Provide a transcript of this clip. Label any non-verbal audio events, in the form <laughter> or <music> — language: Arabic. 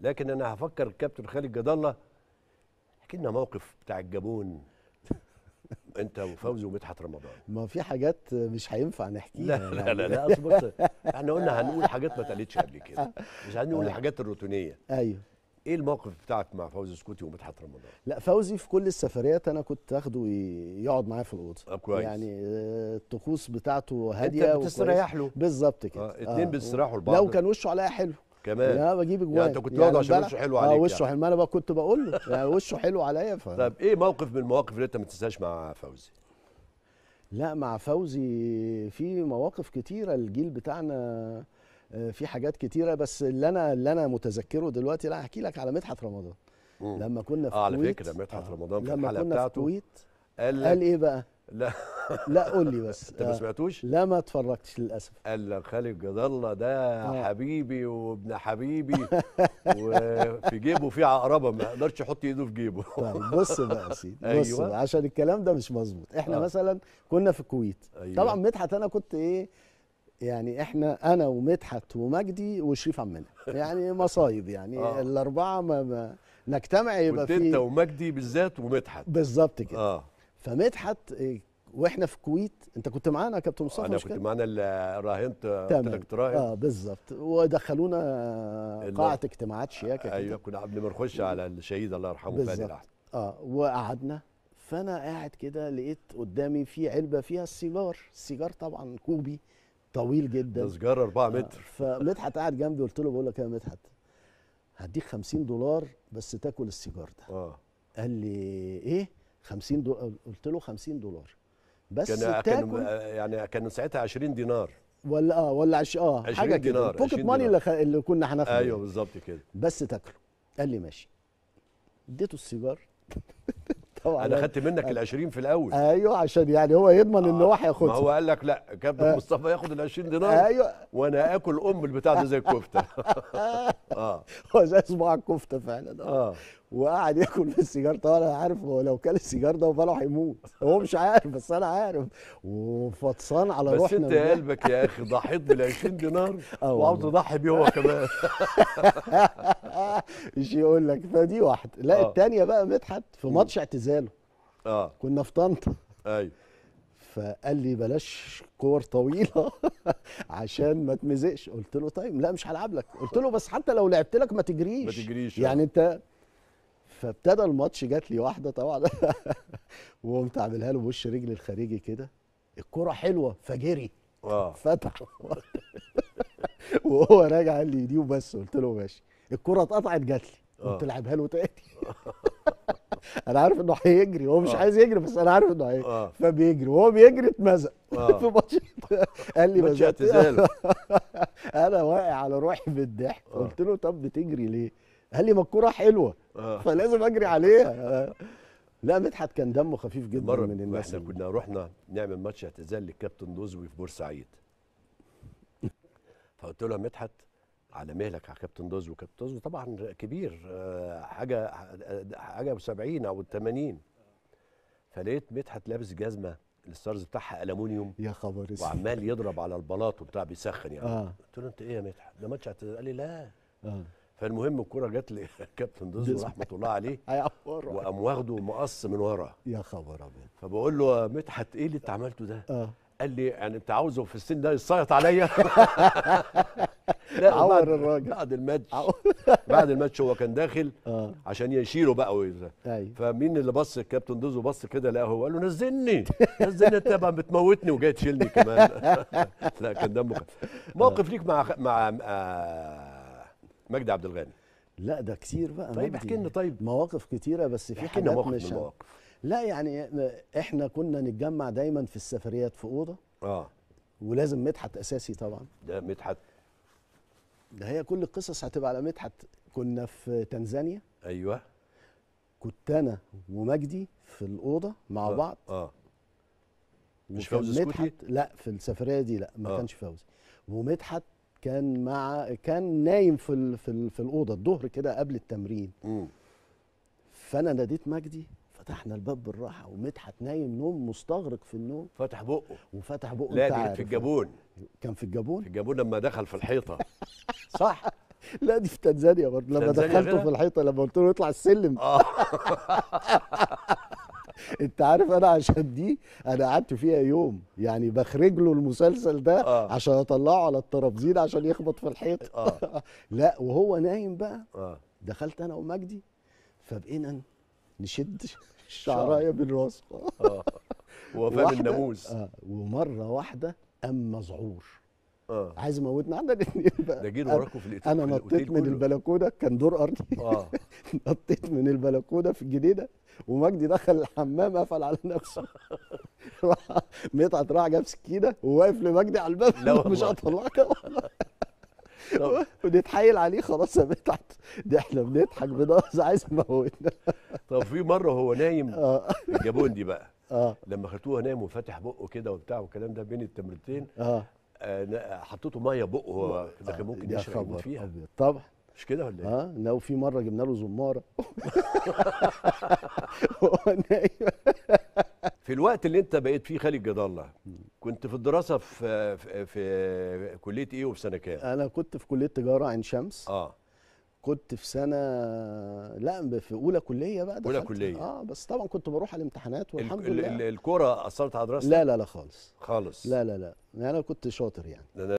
لكن انا هفكر الكابتن خالد جد الله احكي لنا موقف بتاع الجابون <laughs> انت وفوزي ومدحت رمضان ما في حاجات مش هينفع نحكيها لا لا يعني. لا, لا اصل بص <laughs> احنا قلنا هنقول حاجات ما اتقالتش قبل كده مش هنقول آه. الحاجات الروتينيه ايوه ايه الموقف بتاعك مع فوزي سكوتي ومدحت رمضان؟ لا فوزي في كل السفريات انا كنت اخده يقعد معايا في الاوضه آه، كويس يعني آه، الطقوس بتاعته هاديه انت بتستريح له بالظبط كده آه اتنين آه بيستريحوا لبعض لو كان وشه عليا حلو كمان لا بجيب اجوان يعني انت كنت واخده يعني عشان وشه حلو عليك اه يعني. وشه حلو حلو انا كنت بقول له يعني وشه حلو عليا ف <laughs> طب ايه موقف من المواقف اللي انت ما تنساهاش مع فوزي؟ لا مع فوزي في مواقف كتيره الجيل بتاعنا آه، في حاجات كتيره بس اللي انا اللي انا متذكره دلوقتي لا احكي لك على مدحت رمضان مم. لما كنا في الكويت اه على فكره مدحت آه. رمضان في الحلقه بتاعته لما كنا في الكويت قال, قال ايه بقى؟ لا لا قول لي بس انت ما سمعتوش؟ لا ما اتفرجتش للاسف قال لك خالد جد الله ده آه. حبيبي وابن حبيبي <laughs> وفي جيبه في عقربه ما يقدرش يحط ايده في جيبه طيب بص بقى يا سيدي أيوة. بص بقى عشان الكلام ده مش مظبوط احنا آه. مثلا كنا في الكويت أيوة. طبعا مدحت انا كنت ايه يعني احنا انا ومدحت ومجدي وشريف عمنا يعني مصايب يعني آه. الاربعه ما, ما نجتمع يبقى في انت ومجدي بالذات ومدحت بالظبط كده آه. فمدحت واحنا في الكويت انت كنت معانا يا كابتن مصطفى انا كنت معانا راهنت قلت لك اه بالظبط ودخلونا قاعه اجتماعات شياكه ايوه كنا قبل ما نخش على الشهيد الله يرحمه فادي بالظبط اه وقعدنا فانا قاعد كده لقيت قدامي في علبه فيها السيجار السيجار طبعا كوبي طويل جدا سيجار 4 آه، متر فمدحت قاعد جنبي قلت له بقول لك يا مدحت هديك 50 دولار بس تاكل السيجار ده اه قال لي ايه 50 دولار قلت له 50 دولار بس كان تاكل كان آه، يعني كانوا ساعتها 20 دينار ولا اه ولا عش اه حاجه دينار بوكيت ماني اللي, خ... اللي كنا هناخده ايوه بالظبط كده بس تاكله قال لي ماشي اديته السيجار <laughs> طبعا انا خدت منك ال 20 في الاول ايوه عشان يعني هو يضمن آه ان هو هياخدها ما هو قال لك لا كابتن آه مصطفى ياخد ال 20 دينار ايوه وانا اكل ام البتاع ده زي الكفته <laughs> اه هو زي صباع الكفته فعلا اه, آه. وقعد ياكل في السيجار طبعا انا عارف هو لو كل السيجار ده وفاله هيموت هو مش عارف بس انا عارف وفطسان على بس روحنا بس انت قلبك يا اخي ضحيت بال 20 دينار <laughs> آه، وعاوز تضحي بيه هو كمان <laughs> يقول لك فدي واحده لا آه. الثانيه بقى مدحت في ماتش اعتزاله اه كنا في طنطا ايوه فقال لي بلاش كور طويله <laughs> عشان ما تمزقش قلت له طيب لا مش هلعب لك قلت له بس حتى لو لعبت لك ما تجريش ما تجريش آه. يعني انت فابتدى الماتش جات لي واحده طبعا <laughs> وقمت عاملها له بوش رجلي الخارجي كده الكره حلوه فجري اه فتح <laughs> وهو راجع قال لي دي وبس قلت له ماشي الكره اتقطعت جات لي آه. قمت العبها له تاني <laughs> انا عارف انه هيجري هو مش آه. عايز يجري بس انا عارف انه هيجري آه. فبيجري وهو بيجري اتمزق <laughs> في ماتش قال لي ماتش اعتزال <laughs> انا واقع على روحي بالضحك قلت له طب بتجري ليه؟ قال لي ما الكوره حلوه فلازم اجري عليها لا مدحت كان دمه خفيف جدا مرة من الناس احنا كنا رحنا نعمل ماتش اعتزال للكابتن دوزوي في بورسعيد فقلت له يا مدحت على مهلك على كابتن دوز وكابتن دوز طبعا كبير آه، حاجه حاجه ب 70 او 80 فلقيت مدحت لابس جزمه الستارز بتاعها الومنيوم يا خبر وعمال يضرب على البلاط وبتاع بيسخن يعني آه. قلت له انت ايه يا مدحت ده ماتش قال لي لا آه. فالمهم الكوره جت لكابتن <laughs> دوزو رحمه الله عليه <laughs> وقام واخده مقص من ورا يا خبر ابيض فبقول له يا مدحت ايه اللي انت عملته ده؟ آه. قال لي يعني انت عاوزه في السن ده يصيط عليا <laughs> لا عور الراجل بعد الماتش بعد الماتش هو كان داخل <laughs> آه. عشان يشيله بقى ويزا. أيوة. فمين اللي بص الكابتن دوزو بص كده لقاه هو قال له نزلني نزلني انت بقى بتموتني وجاي تشيلني كمان <laughs> لا كان دمه آه. موقف آه. ليك مع مع آه مجدي عبد الغني لا ده كتير بقى طيب احكي لنا طيب مواقف كتيره بس في حاجات مواقف مش من مواقف. لا يعني آه، احنا كنا نتجمع دايما في السفريات في اوضه اه ولازم مدحت اساسي طبعا ده مدحت ده هي كل القصص هتبقى على مدحت كنا في تنزانيا ايوه كنت انا ومجدي في الاوضه مع آه. بعض اه مش فوزي سكوتي لا في السفريه دي لا ما آه. كانش فوزي ومدحت كان مع كان نايم في ال... في, ال... في الاوضه الظهر كده قبل التمرين م. فانا ناديت مجدي فتحنا الباب بالراحه ومدحت نايم نوم مستغرق في النوم فتح بقه وفتح بقه لا دي في الجابون كان في الجابون في الجابون لما دخل في الحيطه <laughs> صح <laughs> لا دي في تنزانيا برضه لما دخلته في الحيطه لما قلت له اطلع السلم آه. <laughs> انت عارف انا عشان دي انا قعدت فيها يوم يعني بخرج له المسلسل ده آه. عشان اطلعه على الترابزين عشان يخبط في الحيط آه. لا وهو نايم بقى آه. دخلت انا ومجدي فبقينا نشد الشعرايه من راسه اه وفاهم الناموس اه ومره واحده قام مذعور اه عايز يموتنا احنا الاثنين بقى ده جه وراكم في الاوتيل انا نطيت من البلكونه كان دور ارضي اه <laughs> نطيت من البلكونه في الجنينه ومجدي دخل الحمام قفل على نفسه <laughs> راح مدحت راح جاب سكينه وواقف لمجدي على الباب لا <laughs> مش هطلعك والله <laughs> ونتحايل عليه خلاص يا مدحت ده احنا بنضحك بنقص عايز يموتنا طب في مره هو نايم <laughs> آه. الجابون دي بقى اه لما خدتوه نايم وفاتح بقه كده وبتاع والكلام ده بين التمرتين اه, آه. آه، حطيته ميه بقه هو كان ممكن يشرب فيها طبعا مش كده ولا ايه؟ اه لو في مره جبنا له زماره <laughs> وهو نايم في الوقت اللي انت بقيت فيه خالد جد الله كنت في الدراسه في في كليه ايه وفي سنه كام انا كنت في كليه تجاره عين شمس اه كنت في سنه لا في اولى كليه بقى دخلت اولى كليه اه بس طبعا كنت بروح على الامتحانات والحمد لله الكوره اثرت على دراستك لا لا لا خالص خالص لا لا لا انا كنت شاطر يعني